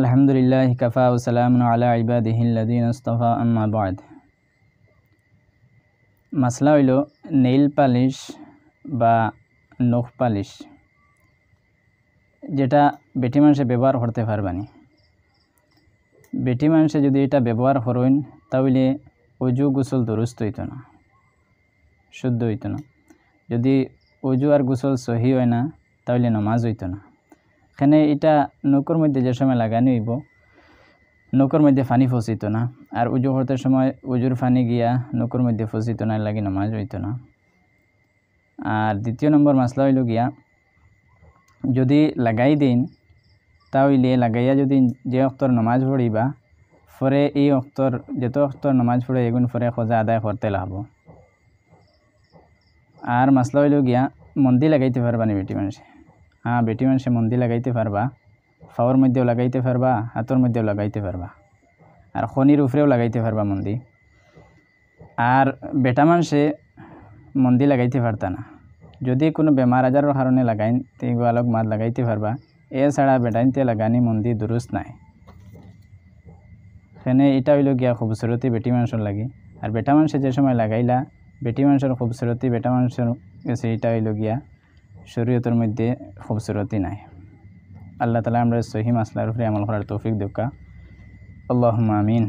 আলহামদুলিল্লাহ কফা ওসালাম আলা ইবাদিহিল্লাদিন আস্তফা আম্মাবাদ মাসলা হইল নেইল পালিশ বা নখ পালিশ যেটা বেটি মানুষে ব্যবহার করতে পারবানি বেটি মানুষে যদি এটা ব্যবহার করেন তাহলে অজু গোসল দুরুস্ত হইত না শুদ্ধ হইত না যদি উজু আর গুসল সহি হয় না তাহলে নমাজ হইত না এখানে এটা নৌকোর মধ্যে যে সময় লাগানি হইব নৌকোর মধ্যে পানি ফসিত না আর উজু হরতের সময় উজুর পানি গিয়া নৌকর মধ্যে ফসিত না লাগি নামাজ হইত না আর দ্বিতীয় নম্বর মাসলা হইল গিয়া যদি লাগাই দিন তা হইলে লাগাইয়া যদি যে অক্তর নমাজ বা ফরে এই অক্তর যত অক্তর নমাজ পড়ে এগুন ফরে খোঁজা আদায় করতে লাগবো আর মাসলা হইল গিয়া মন্দির লাগাইতে পারবানি বেটি মানুষে হ্যাঁ বেটি মানুষে মন্দি লাগাইতে পারবা ফাওয়ার মধ্যেও লাগাইতে পারবা হাতর মধ্যেও লাগাইতে পারবা আর খনির উপরেও লাগাইতে পারবা মন্দি আর বেটা মানুষে মন্দি লাগাইতে পারতা না যদি কোনো বেমার আজারের কারণে লাগাইন গোয়ালক মাত লাগাইতে পারবা এ ছাড়া বেটাইনতে লাগানি মন্দি দুরুস্ত নাই সেখানে এটা হইল গিয়া খুবসুরতি বেটি মানুষের লাগে আর বেটা মানুষে যে সময় লাগাইলা বেটি মানুষের খুবসুরতি বেটা মানুষের এটা হইল গিয়া শরীয়তের মধ্যে খুবসুরতি নাই আল্লাহ তালা আমরা সহি মাসলার উপরে আমল করার তৌফিক দেখা আল্লাহ আমিন